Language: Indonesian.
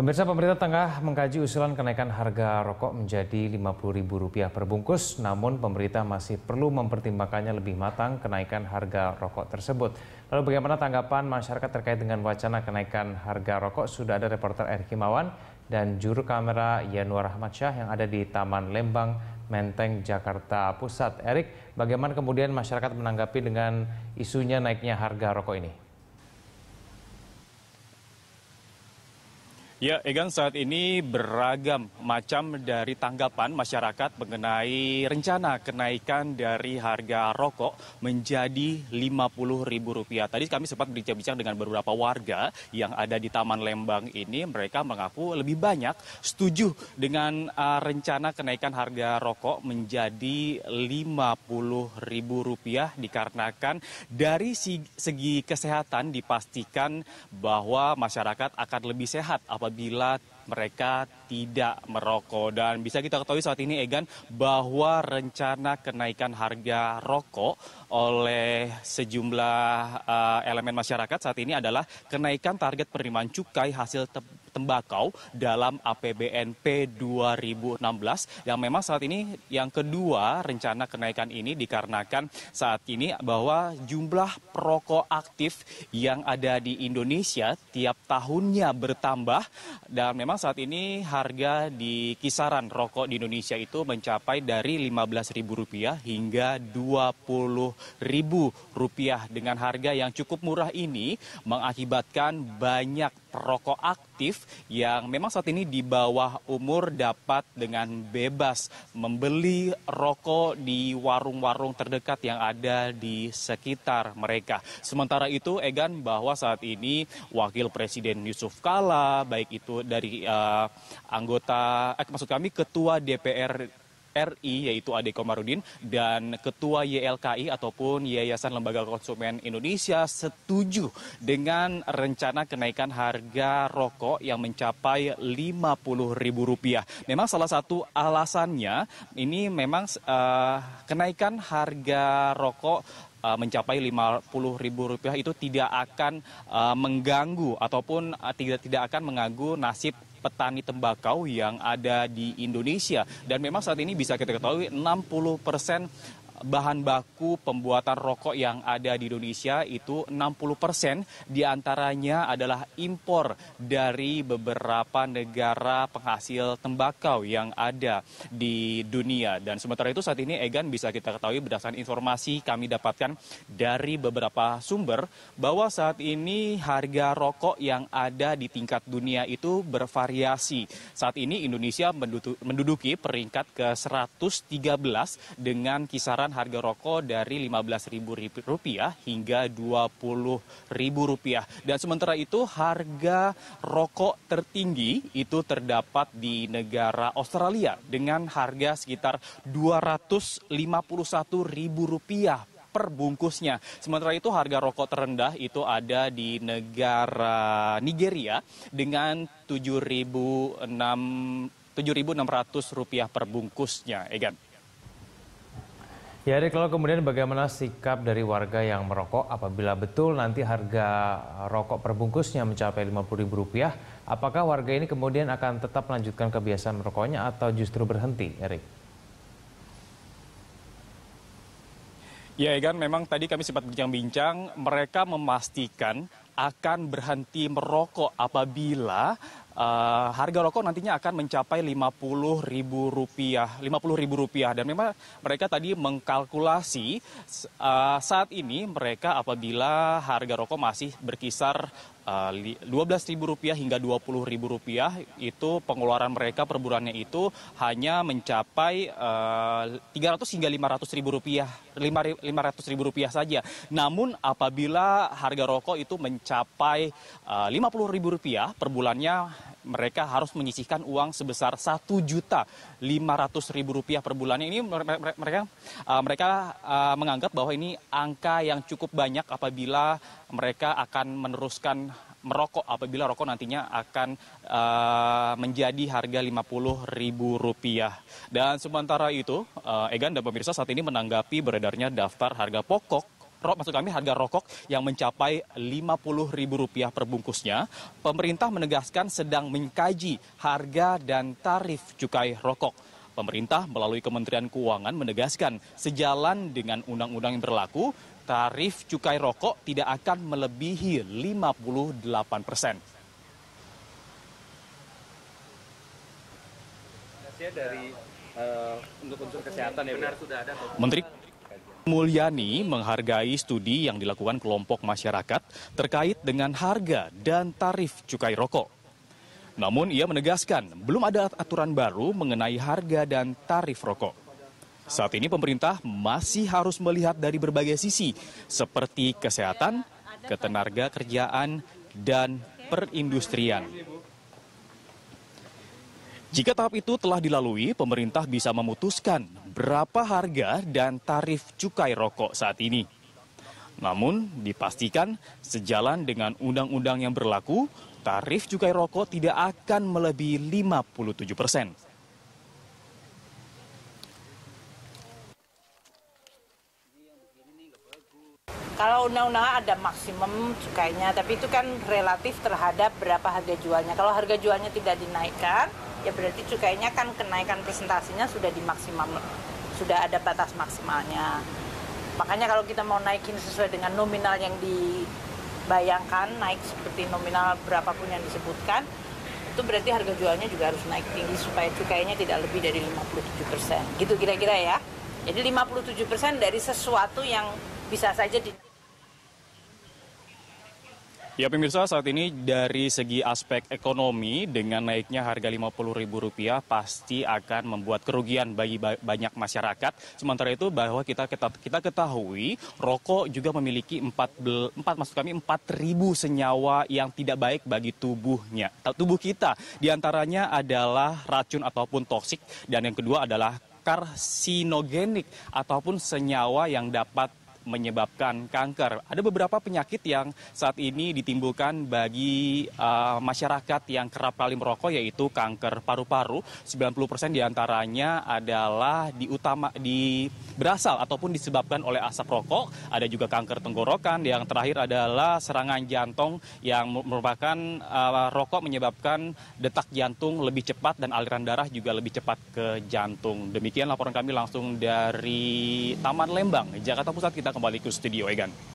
Pemirsa pemerintah tengah mengkaji usulan kenaikan harga rokok menjadi Rp50.000 per bungkus, namun pemerintah masih perlu mempertimbangkannya lebih matang kenaikan harga rokok tersebut. Lalu bagaimana tanggapan masyarakat terkait dengan wacana kenaikan harga rokok? Sudah ada reporter Erick Himawan dan juru kamera Yanuar Ahmad yang ada di Taman Lembang, Menteng, Jakarta Pusat. Erik, bagaimana kemudian masyarakat menanggapi dengan isunya naiknya harga rokok ini? Ya, Egan. saat ini beragam macam dari tanggapan masyarakat mengenai rencana kenaikan dari harga rokok menjadi Rp50.000. Tadi kami sempat berbincang dengan beberapa warga yang ada di Taman Lembang ini. Mereka mengaku lebih banyak setuju dengan uh, rencana kenaikan harga rokok menjadi Rp50.000 dikarenakan dari segi kesehatan dipastikan bahwa masyarakat akan lebih sehat apabila apabila mereka tidak merokok. Dan bisa kita ketahui saat ini Egan bahwa rencana kenaikan harga rokok oleh sejumlah uh, elemen masyarakat saat ini adalah kenaikan target penerimaan cukai hasil tembakau dalam APBNP 2016 yang memang saat ini yang kedua rencana kenaikan ini dikarenakan saat ini bahwa jumlah perokok aktif yang ada di Indonesia tiap tahunnya bertambah dan memang memang saat ini harga di kisaran rokok di Indonesia itu mencapai dari Rp15.000 hingga Rp20.000 dengan harga yang cukup murah ini mengakibatkan banyak perokok aktif yang memang saat ini di bawah umur dapat dengan bebas membeli rokok di warung-warung terdekat yang ada di sekitar mereka. Sementara itu Egan bahwa saat ini Wakil Presiden Yusuf Kala baik itu dari uh, anggota eh, maksud kami Ketua DPR ri yaitu Ade Komarudin dan Ketua YLKI ataupun Yayasan Lembaga Konsumen Indonesia setuju dengan rencana kenaikan harga rokok yang mencapai Rp50.000. Memang salah satu alasannya ini memang uh, kenaikan harga rokok eh, lima mencapai Rp50.000 itu tidak akan eh, mengganggu ataupun tidak tidak akan mengganggu nasib petani tembakau yang ada di indonesia dan memang saat ini bisa kita ketahui 60 persen bahan baku pembuatan rokok yang ada di indonesia itu 60 persen diantaranya adalah impor dari beberapa negara penghasil tembakau yang ada di dunia dan sementara itu saat ini egan bisa kita ketahui berdasarkan informasi kami dapatkan dari beberapa sumber bahwa saat ini harga rokok yang ada di tingkat dunia itu bervariasi saat ini Indonesia menduduki peringkat ke 113 dengan kisaran harga rokok dari Rp15.000 hingga Rp20.000. Dan sementara itu harga rokok tertinggi itu terdapat di negara Australia dengan harga sekitar Rp251.000 per bungkusnya. Sementara itu harga rokok terendah itu ada di negara Nigeria dengan 7.600 rupiah per bungkusnya, Egan. Ya, Rik, kalau kemudian bagaimana sikap dari warga yang merokok apabila betul nanti harga rokok perbungkusnya mencapai Rp50.000, apakah warga ini kemudian akan tetap melanjutkan kebiasaan merokoknya atau justru berhenti, Erik? Ya, Egan, memang tadi kami sempat bincang-bincang, mereka memastikan akan berhenti merokok apabila Uh, harga rokok nantinya akan mencapai Rp50.000 Rp50.000 dan memang mereka tadi mengkalkulasi uh, saat ini mereka apabila harga rokok masih berkisar Eh, Rp12.000 hingga Rp20.000 itu pengeluaran mereka per bulannya itu hanya mencapai eh, Rp300 hingga Rp500.000 rupiah saja. Namun apabila harga rokok itu mencapai eh, Rp50.000 per bulannya mereka harus menyisihkan uang sebesar satu juta lima ratus ribu rupiah per bulannya. Ini mereka uh, mereka uh, menganggap bahwa ini angka yang cukup banyak apabila mereka akan meneruskan merokok apabila rokok nantinya akan uh, menjadi harga Rp50.000. Dan sementara itu, uh, Egan dan pemirsa saat ini menanggapi beredarnya daftar harga pokok maksud kami harga rokok yang mencapai Rp50.000 per bungkusnya, pemerintah menegaskan sedang mengkaji harga dan tarif cukai rokok. Pemerintah melalui Kementerian Keuangan menegaskan sejalan dengan undang-undang yang berlaku, tarif cukai rokok tidak akan melebihi 58 persen. Ya dari uh, untuk unsur kesehatan ya, benar sudah ada. Menteri Mulyani menghargai studi yang dilakukan kelompok masyarakat terkait dengan harga dan tarif cukai rokok. Namun ia menegaskan belum ada aturan baru mengenai harga dan tarif rokok. Saat ini pemerintah masih harus melihat dari berbagai sisi seperti kesehatan, ketenaga kerjaan, dan perindustrian. Jika tahap itu telah dilalui, pemerintah bisa memutuskan berapa harga dan tarif cukai rokok saat ini. Namun, dipastikan sejalan dengan undang-undang yang berlaku, tarif cukai rokok tidak akan melebihi 57 persen. Kalau undang-undang ada maksimum cukainya, tapi itu kan relatif terhadap berapa harga jualnya. Kalau harga jualnya tidak dinaikkan, ya berarti cukainya kan kenaikan presentasinya sudah di maksimum sudah ada batas maksimalnya makanya kalau kita mau naikin sesuai dengan nominal yang dibayangkan naik seperti nominal berapapun yang disebutkan itu berarti harga jualnya juga harus naik tinggi supaya cukainya tidak lebih dari 57%. Gitu kira-kira ya. Jadi 57% dari sesuatu yang bisa saja di Ya pemirsa saat ini dari segi aspek ekonomi dengan naiknya harga Rp50.000 pasti akan membuat kerugian bagi banyak masyarakat. Sementara itu bahwa kita kita, kita ketahui rokok juga memiliki 4 4 maksud kami 4.000 senyawa yang tidak baik bagi tubuhnya. Tubuh kita di antaranya adalah racun ataupun toksik dan yang kedua adalah karsinogenik ataupun senyawa yang dapat menyebabkan kanker. Ada beberapa penyakit yang saat ini ditimbulkan bagi uh, masyarakat yang kerap kali merokok yaitu kanker paru-paru. 90% diantaranya adalah di utama di berasal ataupun disebabkan oleh asap rokok. Ada juga kanker tenggorokan. Yang terakhir adalah serangan jantung yang merupakan uh, rokok menyebabkan detak jantung lebih cepat dan aliran darah juga lebih cepat ke jantung. Demikian laporan kami langsung dari Taman Lembang, Jakarta Pusat kita kembali ke studio egan